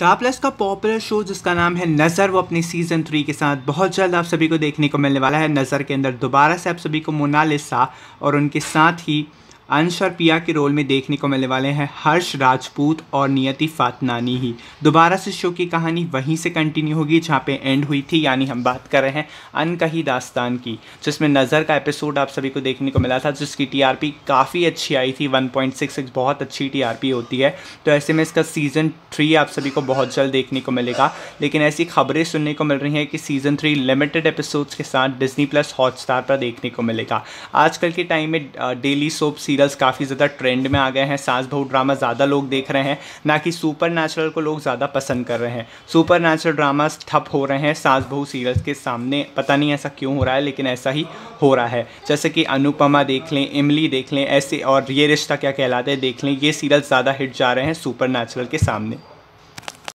टापलेस का popular show जिसका नाम है नज़र वो अपने सीज़न थ्री के साथ बहुत जल्द आप सभी को देखने को मिलने वाला है नज़र के अंदर दोबारा से आप सभी को मोनालिसा और उनके साथ ही अंश और पिया के रोल में देखने को मिलने वाले हैं हर्ष राजपूत और नियति फातनानी ही दोबारा से शो की कहानी वहीं से कंटिन्यू होगी जहाँ पे एंड हुई थी यानी हम बात कर रहे हैं अनकही दास्तान की जिसमें नज़र का एपिसोड आप सभी को देखने को मिला था जिसकी टीआरपी काफ़ी अच्छी आई थी 1.66 बहुत अच्छी टीआरपी होती है तो ऐसे में इसका सीज़न थ्री आप सभी को बहुत जल्द देखने को मिलेगा लेकिन ऐसी खबरें सुनने को मिल रही हैं कि सीज़न थ्री लिमिटेड एपिसोड्स के साथ डिजनी प्लस हॉट पर देखने को मिलेगा आजकल के टाइम में डेली सोप सी सीरियल्स काफ़ी ज़्यादा ट्रेंड में आ गए हैं सास बहू ड्रामा ज़्यादा लोग देख रहे हैं ना कि सुपर नेचुरल को लोग ज़्यादा पसंद कर रहे हैं सुपर नेचुरल ड्रामाज ठप हो रहे हैं सास बहू सीरियल्स के सामने पता नहीं ऐसा क्यों हो रहा है लेकिन ऐसा ही हो रहा है जैसे कि अनुपमा देख लें इमली देख लें ऐसे और ये रिश्ता क्या कहलाते हैं देख लें ये सीरियल ज़्यादा हिट जा रहे हैं सुपर नेचुरल के सामने